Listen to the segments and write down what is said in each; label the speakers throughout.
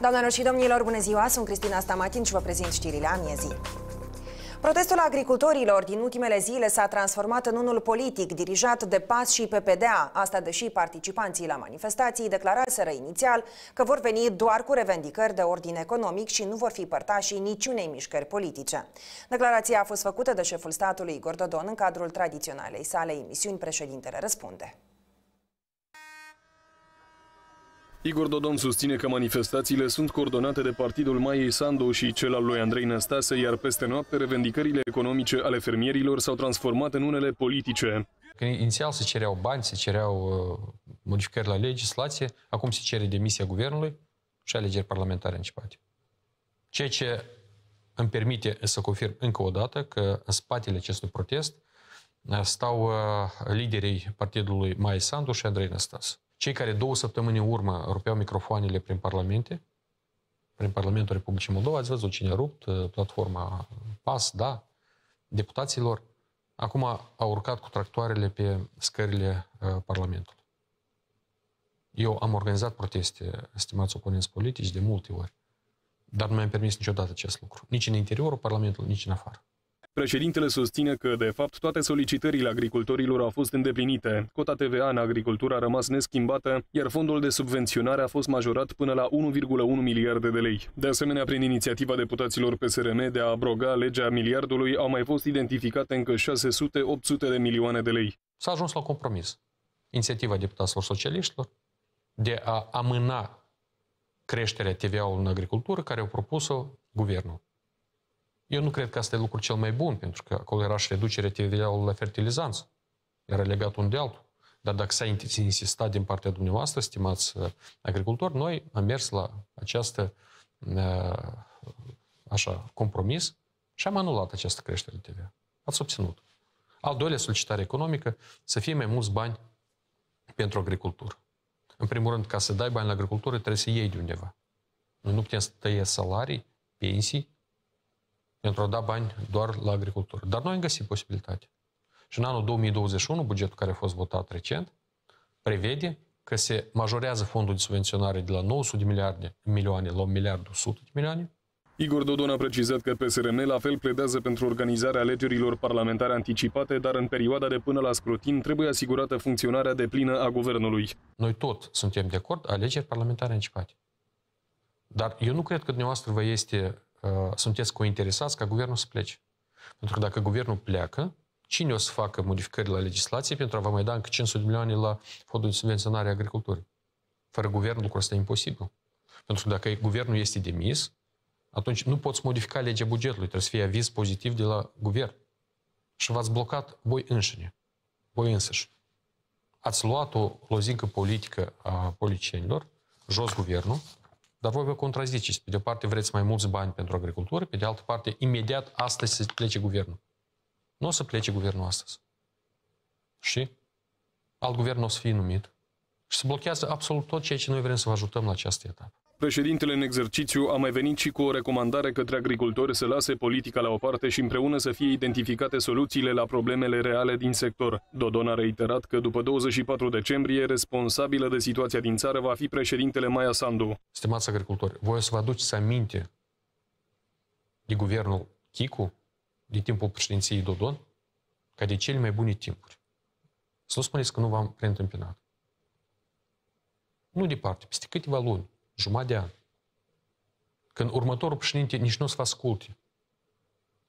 Speaker 1: Doamnelor și domnilor, bună ziua! Sunt Cristina Stamatin și vă prezint știrile amiezii. Protestul agricultorilor din ultimele zile s-a transformat în unul politic, dirijat de PAS și PPDA, asta deși participanții la manifestații declaraseră inițial că vor veni doar cu revendicări de ordin economic și nu vor fi părtașii niciunei mișcări politice. Declarația a fost făcută de șeful statului Igor Dodon în cadrul tradiționalei sale emisiuni Președintele Răspunde.
Speaker 2: Igor Dodon susține că manifestațiile sunt coordonate de partidul Maiei Sandu și cel al lui Andrei Năstase, iar peste noapte revendicările economice ale fermierilor s-au transformat în unele politice.
Speaker 3: Când inițial se cereau bani, se cereau uh, modificări la legislație, acum se cere demisia guvernului și alegeri parlamentare spate. Ceea ce îmi permite să confirm încă o dată că în spatele acestui protest uh, stau uh, liderii partidului Mai Sandu și Andrei Năstase cei care două săptămâni în urmă rupeau microfoanele prin parlamente, prin Parlamentul Republicii Moldova, ați văzut cine a rupt, uh, platforma PAS, da, deputaților, acum au urcat cu tractoarele pe scările uh, Parlamentului. Eu am organizat proteste, stimați oponenți politici, de multe ori, dar nu mi-am permis niciodată acest lucru. Nici în interiorul Parlamentului, nici în afară.
Speaker 2: Președintele susține că, de fapt, toate solicitările agricultorilor au fost îndeplinite. Cota TVA în agricultură a rămas neschimbată, iar fondul de subvenționare a fost majorat până la 1,1 miliarde de lei. De asemenea, prin inițiativa deputaților PSRM de a abroga legea miliardului, au mai fost identificate încă 600-800 de milioane de lei.
Speaker 3: S-a ajuns la compromis. Inițiativa deputaților socialiștilor de a amâna creșterea TVA-ului în agricultură, care au propus-o guvernul. Eu nu cred că asta e lucrul cel mai bun, pentru că acolo era și reducerea teritorială la fertilizanți. Era legat un de altul. Dar dacă s-a insistat din partea dumneavoastră, stimați uh, agricultori, noi am mers la această uh, așa, compromis și am anulat această creștere de TVA. Ați obținut. Al doilea solicitare economică, să fie mai mulți bani pentru agricultură. În primul rând, ca să dai bani la agricultură, trebuie să iei de undeva. Noi nu putem să tăie salarii, pensii, pentru a da bani doar la agricultură. Dar noi am găsit posibilitate. Și în anul 2021, bugetul care a fost votat recent, prevede că se majorează fondul de subvenționare de la 900 de miliarde, milioane la 1 miliard 100 de milioane.
Speaker 2: Igor Dodon a precizat că PSRM la fel pledează pentru organizarea alegerilor parlamentare anticipate, dar în perioada de până la scrutin trebuie asigurată funcționarea de plină a guvernului.
Speaker 3: Noi tot suntem de acord alegeri parlamentare anticipate. Dar eu nu cred că dumneavoastră vă este sunteți cointeresați ca guvernul să plece. Pentru că dacă guvernul pleacă, cine o să facă modificări la legislație pentru a vă mai da încă 500 milioane la fondul de subvenționare a agriculturii? Fără guvern lucrul ăsta e imposibil. Pentru că dacă guvernul este demis, atunci nu poți modifica legea bugetului, trebuie să fie aviz pozitiv de la guvern. Și v-ați blocat voi înșine, voi însăși. Ați luat o lozincă politică a policienilor, jos guvernul, dar voi vă contraziceți. Pe de o parte vreți mai mulți bani pentru agricultură, pe de altă parte, imediat astăzi se plece guvernul. Nu o să plece guvernul astăzi. Și alt guvern nu o să fie numit. Și se blochează absolut tot ceea ce noi vrem să vă ajutăm la această etapă.
Speaker 2: Președintele în exercițiu a mai venit și cu o recomandare către agricultori să lase politica la o parte și împreună să fie identificate soluțiile la problemele reale din sector. Dodon a reiterat că după 24 decembrie, responsabilă de situația din țară va fi președintele Maia Sandu.
Speaker 3: Stimați agricultori, voi o să vă aduceți aminte de guvernul Chicu din timpul președinției Dodon ca de cele mai bune timpuri. Să nu spuneți că nu v-am preîntâmpinat. Nu departe, peste câteva luni, jumătate de an. Când următorul președinte nici nu o să vă asculte.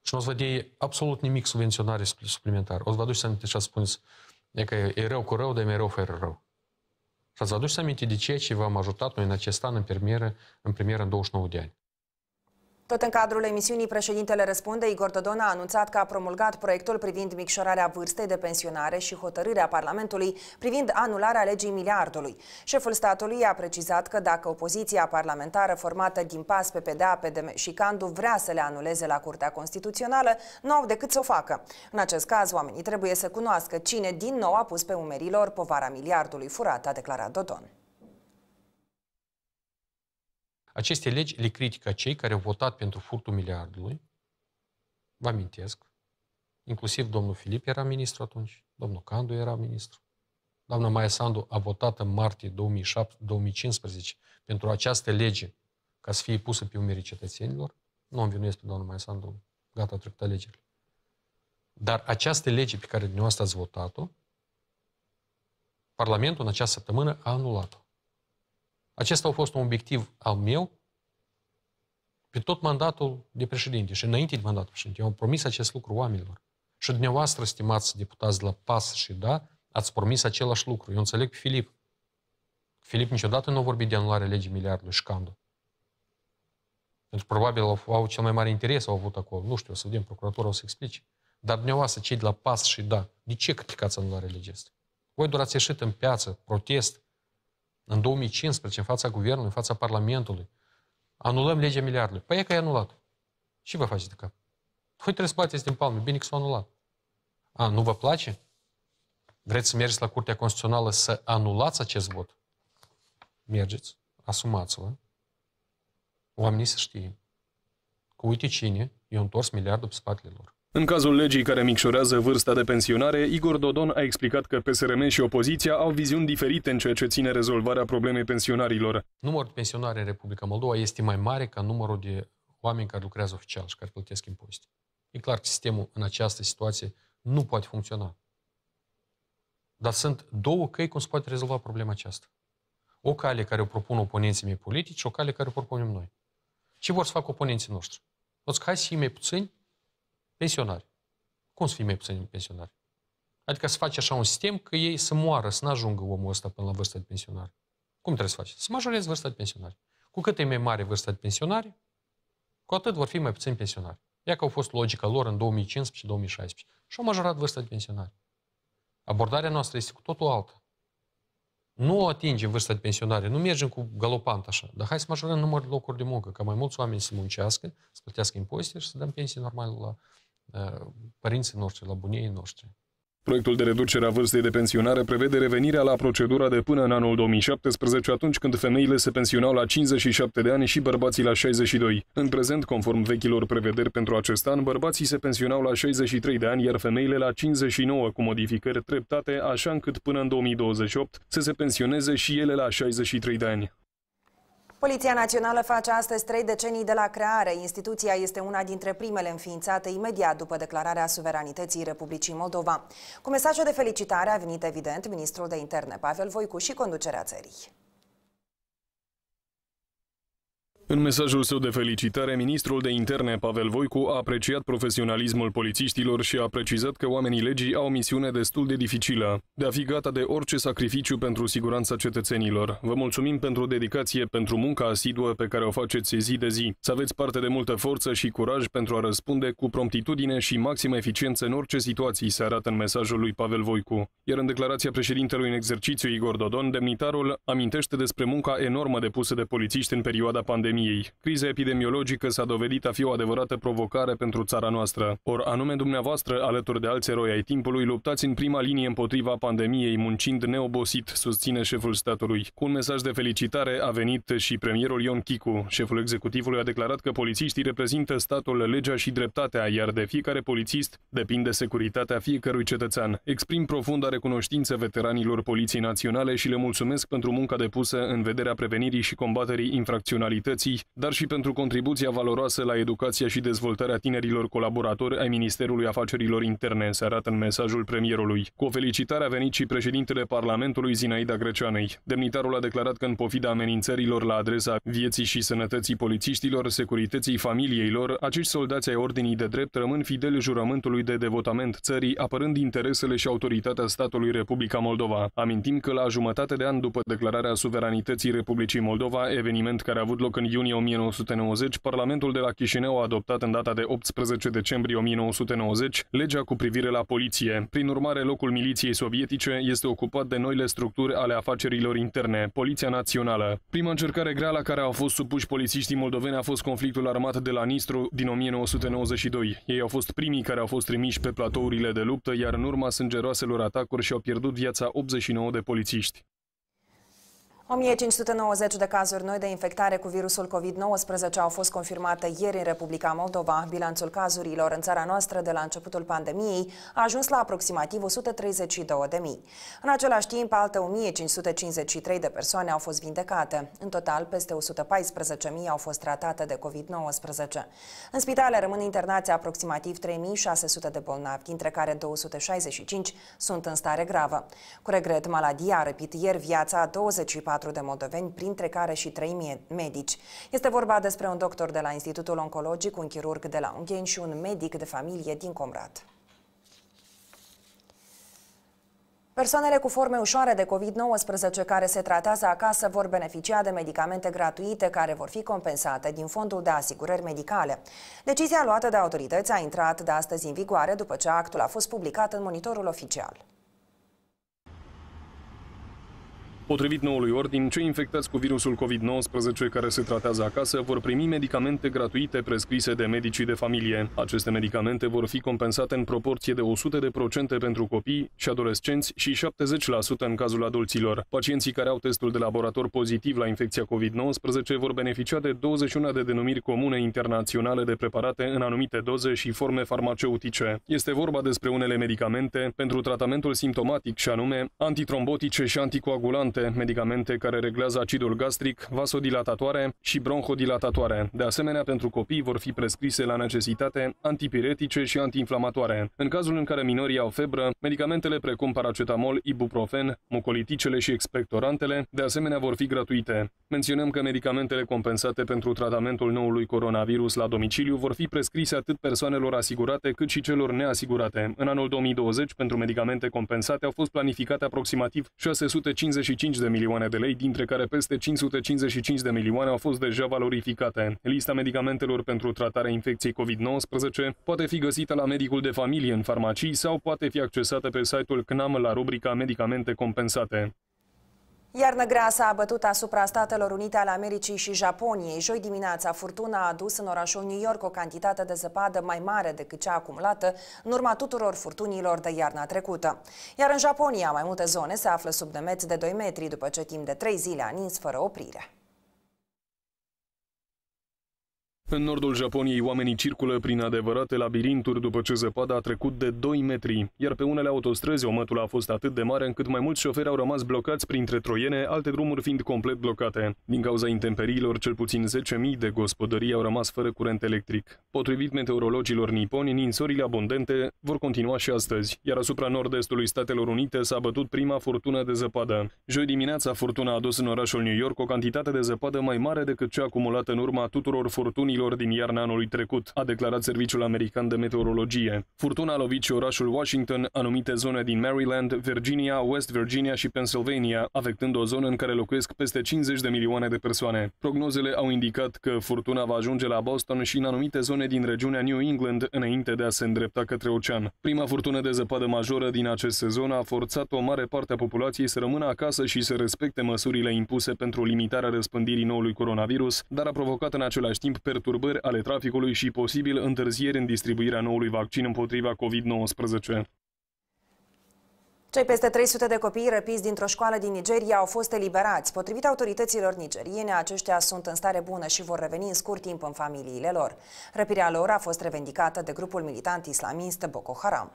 Speaker 3: Și nu o să vă dea absolut nimic subvenționare suplimentar. O să vă aduceți aminte și ați spuneți e că e rău cu rău, dar e mereu fără rău. Și ați vă aduceți aminte de ceea ce v-am ajutat noi în acest an în premieră, în premieră în 29 de ani.
Speaker 1: Tot în cadrul emisiunii Președintele Răspunde, Igor Dodon a anunțat că a promulgat proiectul privind micșorarea vârstei de pensionare și hotărârea Parlamentului privind anularea legii miliardului. Șeful statului a precizat că dacă opoziția parlamentară formată din PAS, PPDA, PDM și Candu vrea să le anuleze la Curtea Constituțională, nu au decât să o facă. În acest caz, oamenii trebuie să cunoască cine din nou a pus pe umerilor povara miliardului furat, a declarat Dodon.
Speaker 3: Aceste legi le critică cei care au votat pentru furtul miliardului. Vă amintesc, inclusiv domnul Filip era ministru atunci, domnul Candu era ministru. Doamna Maia Sandu a votat în martie 2007-2015 pentru această lege ca să fie pusă pe umerii cetățenilor. Nu învinuiesc pe doamna Maia Sandu, gata, a trecut alegerile. Dar această lege pe care dumneavoastră ați votat-o, Parlamentul în această săptămână a anulat-o. Acesta a fost un obiectiv al meu pe tot mandatul de președinte și înainte de mandatul președinte. Eu am promis acest lucru oamenilor. Și dumneavoastră, stimați deputați de la PAS și DA, ați promis același lucru. Eu înțeleg pe Filip. Filip niciodată nu a vorbit de anularea legii miliardului Șcandu. Pentru că probabil au, au cel mai mare interes, au avut acolo. Nu știu, o să vedem, procuratura o să explice. Dar dumneavoastră, cei de la PAS și DA, de ce criticați anularea legii asta? Voi doar ați ieșit în piață, protest, în 2015, în fața Guvernului, în fața Parlamentului, anulăm legea miliardului. Păi e că e anulat. Și vă faceți de cap. Voi trebuie să plăteți din palme. Bine că s-a anulat. A, nu vă place? Vreți să mergeți la Curtea Constituțională să anulați acest vot? Mergeți. Asumați-vă. Oamenii să știe că uite cine i-a întors miliardul pe spatele lor.
Speaker 2: În cazul legii care micșorează vârsta de pensionare, Igor Dodon a explicat că PSRM și opoziția au viziuni diferite în ceea ce ține rezolvarea problemei pensionarilor.
Speaker 3: Numărul de pensionare în Republica Moldova este mai mare ca numărul de oameni care lucrează oficial și care plătesc impozite. E clar că sistemul în această situație nu poate funcționa. Dar sunt două căi cum se poate rezolva problema aceasta. O cale care o propun oponenții mei politici și o cale care o propunem noi. Ce vor să facă oponenții noștri? Toți hai să fim mai puțini pensionari. Cum să fii mai puțin pensionari? Adică să faci așa un sistem că ei să moară, să n-ajungă omul ăsta până la vârsta de pensionar. Cum trebuie să faci? Să majorezi vârsta de pensionari. Cu cât e mai mare vârsta de pensionari, cu atât vor fi mai puțini pensionari. Ia că au fost logica lor în 2015 și 2016. Și au majorat vârsta de pensionari. Abordarea noastră este cu totul alta. Nu atingem vârsta de pensionare, nu mergem cu galopant așa, dar hai să majorăm numărul de locuri de muncă, ca mai mulți oameni să muncească, să plătească impozite și să dăm pensii normale la Uh, părinții noștri, la bunii noștri.
Speaker 2: Proiectul de reducere a vârstei de pensionare prevede revenirea la procedura de până în anul 2017, atunci când femeile se pensionau la 57 de ani și bărbații la 62. În prezent, conform vechilor prevederi pentru acest an, bărbații se pensionau la 63 de ani, iar femeile la 59, cu modificări treptate, așa încât până în 2028 să se pensioneze și ele la 63 de ani.
Speaker 1: Poliția Națională face astăzi trei decenii de la creare. Instituția este una dintre primele înființate imediat după declararea suveranității Republicii Moldova. Cu mesajul de felicitare a venit evident ministrul de interne Pavel Voicu și conducerea țării.
Speaker 2: În mesajul său de felicitare, ministrul de interne Pavel Voicu a apreciat profesionalismul polițiștilor și a precizat că oamenii legii au o misiune destul de dificilă, de a fi gata de orice sacrificiu pentru siguranța cetățenilor. Vă mulțumim pentru dedicație, pentru munca asiduă pe care o faceți zi de zi. Să aveți parte de multă forță și curaj pentru a răspunde cu promptitudine și maximă eficiență în orice situații, se arată în mesajul lui Pavel Voicu. Iar în declarația președintelui în exercițiu Igor Dodon, demnitarul amintește despre munca enormă depusă de polițiști în perioada pandemiei pandemiei. Criza epidemiologică s-a dovedit a fi o adevărată provocare pentru țara noastră. Or, anume dumneavoastră, alături de alți eroi ai timpului, luptați în prima linie împotriva pandemiei, muncind neobosit, susține șeful statului. Cu un mesaj de felicitare a venit și premierul Ion Chicu. Șeful executivului a declarat că polițiștii reprezintă statul, legea și dreptatea, iar de fiecare polițist depinde securitatea fiecărui cetățean. Exprim profunda recunoștință veteranilor Poliției Naționale și le mulțumesc pentru munca depusă în vederea prevenirii și combaterii infracționalității societății, dar și pentru contribuția valoroasă la educația și dezvoltarea tinerilor colaboratori ai Ministerului Afacerilor Interne, se arată în mesajul premierului. Cu o felicitare a venit și președintele Parlamentului Zinaida Greceanei. Demnitarul a declarat că în pofida amenințărilor la adresa vieții și sănătății polițiștilor, securității familiei lor, acești soldați ai Ordinii de Drept rămân fideli jurământului de devotament țării, apărând interesele și autoritatea statului Republica Moldova. Amintim că la jumătate de an după declararea suveranității Republicii Moldova, eveniment care a avut loc în iunie 1990, Parlamentul de la Chișinău a adoptat în data de 18 decembrie 1990 legea cu privire la poliție. Prin urmare, locul miliției sovietice este ocupat de noile structuri ale afacerilor interne, Poliția Națională. Prima încercare grea la care au fost supuși polițiștii moldoveni a fost conflictul armat de la Nistru din 1992. Ei au fost primii care au fost trimiși pe platourile de luptă, iar în urma sângeroaselor atacuri și-au pierdut viața 89 de polițiști.
Speaker 1: 1590 de cazuri noi de infectare cu virusul COVID-19 au fost confirmate ieri în Republica Moldova. Bilanțul cazurilor în țara noastră de la începutul pandemiei a ajuns la aproximativ 132.000. În același timp, alte 1553 de persoane au fost vindecate. În total, peste 114.000 au fost tratate de COVID-19. În spitale rămân internați aproximativ 3.600 de bolnavi, dintre care 265 sunt în stare gravă. Cu regret, maladia a răpit ieri viața a 24 24 de moldoveni, printre care și 3 medici. Este vorba despre un doctor de la Institutul Oncologic, un chirurg de la Ungheni și un medic de familie din Comrat. Persoanele cu forme ușoare de COVID-19 care se tratează acasă vor beneficia de medicamente gratuite care vor fi compensate din Fondul de Asigurări Medicale. Decizia luată de autorități a intrat de astăzi în vigoare după ce actul a fost publicat în monitorul oficial.
Speaker 2: Potrivit noului ordin, cei infectați cu virusul COVID-19 care se tratează acasă vor primi medicamente gratuite prescrise de medicii de familie. Aceste medicamente vor fi compensate în proporție de 100% pentru copii și adolescenți și 70% în cazul adulților. Pacienții care au testul de laborator pozitiv la infecția COVID-19 vor beneficia de 21 de denumiri comune internaționale de preparate în anumite doze și forme farmaceutice. Este vorba despre unele medicamente pentru tratamentul simptomatic și anume antitrombotice și anticoagulante diabetice, medicamente care reglează acidul gastric, vasodilatatoare și bronhodilatatoare. De asemenea, pentru copii vor fi prescrise la necesitate antipiretice și antiinflamatoare. În cazul în care minorii au febră, medicamentele precum paracetamol, ibuprofen, mucoliticele și expectorantele, de asemenea vor fi gratuite. Menționăm că medicamentele compensate pentru tratamentul noului coronavirus la domiciliu vor fi prescrise atât persoanelor asigurate cât și celor neasigurate. În anul 2020, pentru medicamente compensate au fost planificate aproximativ 655 55 de milioane de lei, dintre care peste 555 de milioane au fost deja valorificate. Lista medicamentelor pentru tratarea infecției COVID-19 poate fi găsită la medicul de familie în farmacii sau poate fi accesată pe site-ul CNAM la rubrica Medicamente compensate.
Speaker 1: Iarnă grea s-a abătut asupra Statelor Unite ale Americii și Japoniei. Joi dimineața, furtuna a adus în orașul New York o cantitate de zăpadă mai mare decât cea acumulată în urma tuturor furtunilor de iarna trecută. Iar în Japonia, mai multe zone se află sub demet de 2 metri, după ce timp de 3 zile a nins fără oprire.
Speaker 2: În nordul Japoniei, oamenii circulă prin adevărate labirinturi după ce zăpada a trecut de 2 metri, iar pe unele autostrăzi omătul a fost atât de mare încât mai mulți șoferi au rămas blocați printre troiene, alte drumuri fiind complet blocate. Din cauza intemperiilor, cel puțin 10.000 de gospodării au rămas fără curent electric. Potrivit meteorologilor niponi, ninsorile abundente vor continua și astăzi, iar asupra nord-estului Statelor Unite s-a bătut prima furtună de zăpadă. Joi dimineața, furtuna a adus în orașul New York o cantitate de zăpadă mai mare decât cea acumulată în urma tuturor furtunilor inundațiilor din iarna anului trecut, a declarat Serviciul American de Meteorologie. Furtuna a lovit și orașul Washington, anumite zone din Maryland, Virginia, West Virginia și Pennsylvania, afectând o zonă în care locuiesc peste 50 de milioane de persoane. Prognozele au indicat că furtuna va ajunge la Boston și în anumite zone din regiunea New England înainte de a se îndrepta către ocean. Prima furtună de zăpadă majoră din acest sezon a forțat o mare parte a populației să rămână acasă și să respecte măsurile impuse pentru limitarea răspândirii noului coronavirus, dar a provocat în același timp perturbări perturbări ale traficului și posibil întârzieri în distribuirea noului vaccin împotriva COVID-19.
Speaker 1: Cei peste 300 de copii răpiți dintr-o școală din Nigeria au fost eliberați. Potrivit autorităților nigeriene, aceștia sunt în stare bună și vor reveni în scurt timp în familiile lor. Răpirea lor a fost revendicată de grupul militant islamist Boko Haram.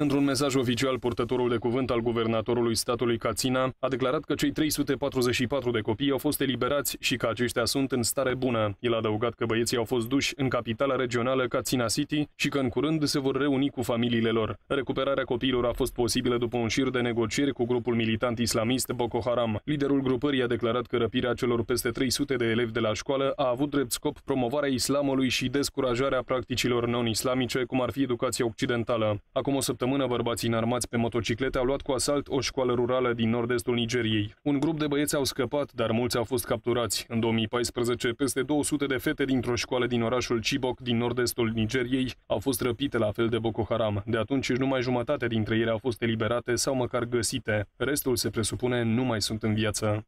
Speaker 2: Într-un mesaj oficial, purtătorul de cuvânt al guvernatorului statului Cațina a declarat că cei 344 de copii au fost eliberați și că aceștia sunt în stare bună. El a adăugat că băieții au fost duși în capitala regională Cațina City și că în curând se vor reuni cu familiile lor. Recuperarea copiilor a fost posibilă după un șir de negocieri cu grupul militant islamist Boko Haram. Liderul grupării a declarat că răpirea celor peste 300 de elevi de la școală a avut drept scop promovarea islamului și descurajarea practicilor non-islamice, cum ar fi educația occidentală. Acum o săptămână săptămână, bărbații înarmați pe motociclete au luat cu asalt o școală rurală din nord-estul Nigeriei. Un grup de băieți au scăpat, dar mulți au fost capturați. În 2014, peste 200 de fete dintr-o școală din orașul Chibok, din nord-estul Nigeriei, au fost răpite la fel de Boko Haram. De atunci, numai jumătate dintre ele au fost eliberate sau măcar găsite. Restul, se presupune, nu mai sunt în viață.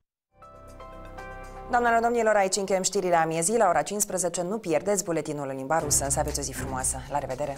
Speaker 1: Doamnelor, domnilor, aici încheiem știrile a miezii. La ora 15 nu pierdeți buletinul în limba rusă. Să aveți o zi frumoasă. La revedere!